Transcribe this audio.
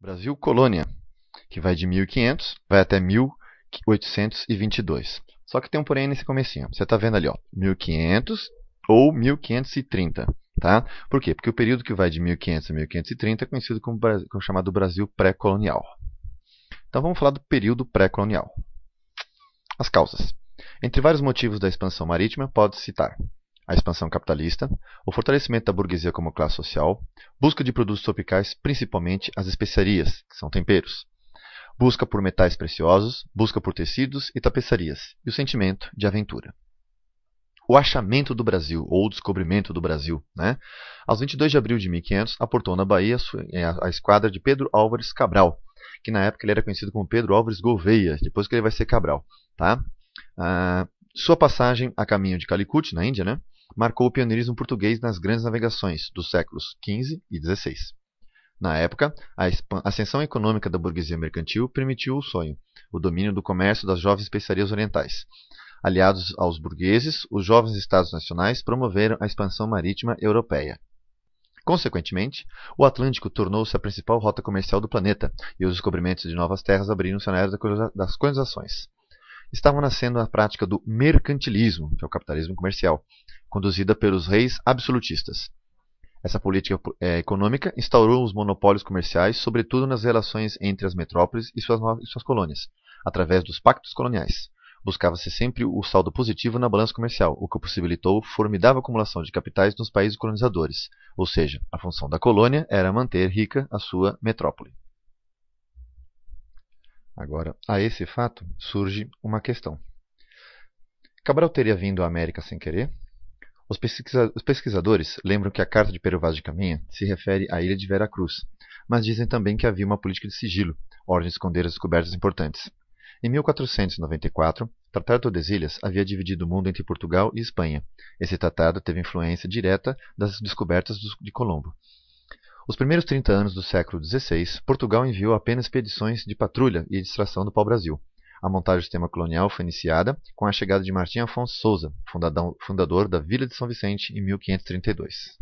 Brasil colônia, que vai de 1500, vai até 1822. Só que tem um porém nesse comecinho. Você está vendo ali, ó, 1500 ou 1530. Tá? Por quê? Porque o período que vai de 1500 a 1530 é conhecido como, como chamado Brasil pré-colonial. Então vamos falar do período pré-colonial. As causas. Entre vários motivos da expansão marítima, pode-se citar a expansão capitalista, o fortalecimento da burguesia como classe social, busca de produtos tropicais, principalmente as especiarias, que são temperos, busca por metais preciosos, busca por tecidos e tapeçarias, e o sentimento de aventura. O achamento do Brasil, ou o descobrimento do Brasil. Né? Aos 22 de abril de 1500, aportou na Bahia eh, a esquadra de Pedro Álvares Cabral, que na época ele era conhecido como Pedro Álvares Gouveia, depois que ele vai ser Cabral. Tá? Ah, sua passagem a caminho de Calicut, na Índia, né? marcou o pioneirismo português nas grandes navegações dos séculos XV e XVI. Na época, a ascensão econômica da burguesia mercantil permitiu o sonho, o domínio do comércio das jovens especiarias orientais. Aliados aos burgueses, os jovens estados nacionais promoveram a expansão marítima europeia. Consequentemente, o Atlântico tornou-se a principal rota comercial do planeta e os descobrimentos de novas terras abriram o cenário das colonizações estava nascendo a prática do mercantilismo, que é o capitalismo comercial, conduzida pelos reis absolutistas. Essa política é, econômica instaurou os monopólios comerciais, sobretudo nas relações entre as metrópoles e suas, e suas colônias, através dos pactos coloniais. Buscava-se sempre o saldo positivo na balança comercial, o que possibilitou formidável acumulação de capitais nos países colonizadores, ou seja, a função da colônia era manter rica a sua metrópole. Agora, a esse fato surge uma questão. Cabral teria vindo à América sem querer? Os pesquisadores lembram que a carta de Pero Vaz de Caminha se refere à ilha de Vera Cruz, mas dizem também que havia uma política de sigilo, ordem de esconder as descobertas importantes. Em 1494, Tratado das Ilhas havia dividido o mundo entre Portugal e Espanha. Esse tratado teve influência direta das descobertas de Colombo. Os primeiros 30 anos do século XVI, Portugal enviou apenas expedições de patrulha e distração do pau-brasil. A montagem do sistema colonial foi iniciada com a chegada de Martim Afonso Souza, fundador da Vila de São Vicente, em 1532.